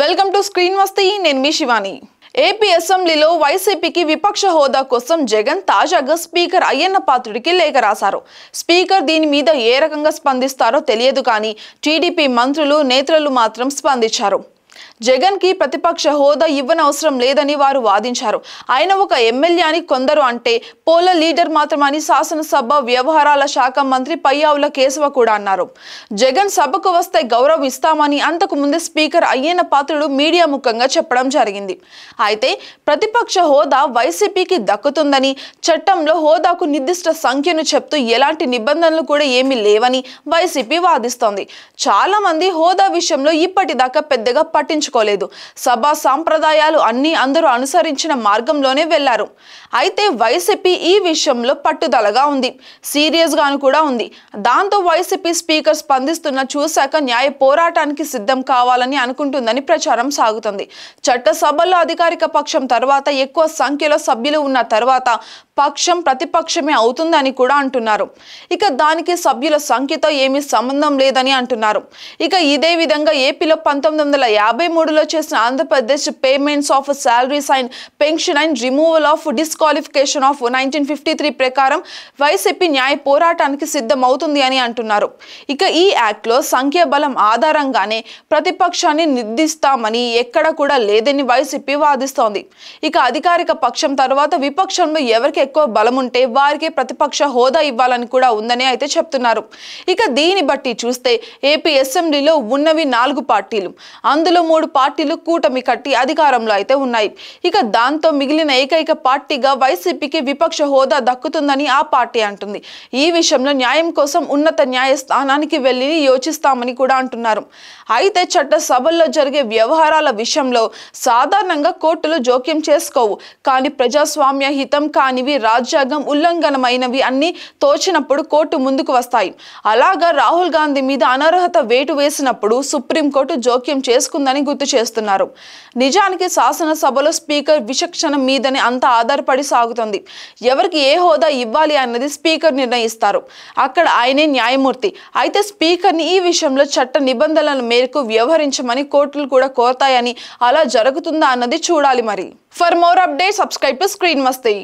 welcome to screen వస్తే నేను మీ Shivani AP అసెంబ్లీలో వైసీపీకి విపక్ష హోదా కోసం జగన్ తాజాగా స్పీకర్ అయ్యన్న పాత్రుడికి లేఖ రాశారు స్పీకర్ దీని మీద ఏ రకంగా స్పందిస్తారో తెలియదు కానీ టీడీపీ మంత్రులు నేతలు మాత్రం స్పందించారు జగన్ కి ప్రతిపక్ష హోదా ఇవ్వనవసరం లేదని వారు వాదించారు ఆయన ఒక ఎమ్మెల్యే అని కొందరు అంటే పోల లీడర్ మాత్రమని శాసనసభ వ్యవహారాల శాఖ మంత్రి పయ్యావుల కేశవ కూడా అన్నారు జగన్ సభకు వస్తే గౌరవం ఇస్తామని అంతకు ముందే స్పీకర్ అయ్యన పాత్రుడు మీడియా ముఖంగా చెప్పడం జరిగింది అయితే ప్రతిపక్ష హోదా వైసీపీకి దక్కుతుందని చట్టంలో హోదాకు నిర్దిష్ట సంఖ్యను చెప్తూ ఎలాంటి నిబంధనలు కూడా ఏమీ లేవని వైసీపీ వాదిస్తోంది చాలా మంది హోదా విషయంలో ఇప్పటిదాకా పెద్దగా పట్టించు పట్టించుకోలేదు సభ సాంప్రదాయాలు అన్నీ అందరూ అనుసరించిన మార్గంలోనే వెళ్లారు అయితే వైసీపీ ఈ విషయంలో పట్టుదలగా ఉంది సీరియస్గాను కూడా ఉంది దాంతో వైసీపీ స్పీకర్ స్పందిస్తున్న చూశాక న్యాయ పోరాటానికి సిద్ధం కావాలని అనుకుంటుందని ప్రచారం సాగుతుంది చట్టసభలో అధికారిక పక్షం తర్వాత ఎక్కువ సంఖ్యలో సభ్యులు ఉన్న తర్వాత పక్షం ప్రతిపక్షమే అవుతుందని కూడా అంటున్నారు ఇక దానికి సభ్యుల సంఖ్యతో ఏమీ సంబంధం లేదని అంటున్నారు ఇక ఇదే విధంగా ఏపీలో పంతొమ్మిది వందల యాభై మూడులో చేసిన Andhra Pradesh payments of salaries and pension and removal of disqualification of nineteen fifty three ప్రకారం వైసీపీ న్యాయ పోరాటానికి సిద్ధమవుతుంది అని అంటున్నారు ఇక ఈ యాక్ట్లో సంఖ్యాబలం ఆధారంగానే ప్రతిపక్షాన్ని నిర్దిస్తామని ఎక్కడ కూడా లేదని వైసీపీ వాదిస్తోంది ఇక అధికారిక పక్షం తర్వాత విపక్షంలో ఎవరికి ఎక్కువ బలం ఉంటే వారికి ప్రతిపక్ష హోదా ఇవ్వాలని కూడా ఉందని అయితే చెప్తున్నారు ఇక దీన్ని బట్టి చూస్తే ఏపీ అసెంబ్లీలో ఉన్నవి నాలుగు పార్టీలు అందులో మూడు మూడు పార్టీలు కూటమి కట్టి అధికారంలో అయితే ఉన్నాయి ఇక దాంతో మిగిలిన ఏకైక పార్టీగా వైసీపీకి విపక్ష హోదా దక్కుతుందని ఆ పార్టీ అంటుంది ఈ విషయంలో న్యాయం కోసం ఉన్నత న్యాయస్థానానికి వెళ్ళి యోచిస్తామని కూడా అంటున్నారు అయితే చట్ట సభల్లో జరిగే వ్యవహారాల విషయంలో సాధారణంగా కోర్టులు జోక్యం చేసుకోవు కానీ ప్రజాస్వామ్య హితం కానివి రాజ్యాంగం ఉల్లంఘనమైనవి అన్ని తోచినప్పుడు కోర్టు ముందుకు వస్తాయి అలాగా రాహుల్ గాంధీ మీద అనర్హత వేటు వేసినప్పుడు సుప్రీంకోర్టు జోక్యం చేసుకుందని గుర్తు చేస్తున్నారు నిజానికి శాసనసభలో స్పీకర్ విచక్షణ మీదని అంత ఆధారపడి సాగుతుంది ఎవరికి ఏ హోదా ఇవ్వాలి అన్నది స్పీకర్ నిర్ణయిస్తారు అక్కడ ఆయనే న్యాయమూర్తి అయితే స్పీకర్ని ఈ విషయంలో చట్ట నిబంధనల మేరకు వ్యవహరించమని కోర్టులు కూడా కోరతాయని అలా జరుగుతుందా అన్నది చూడాలి మరి for more update subscribe to screen వస్తాయి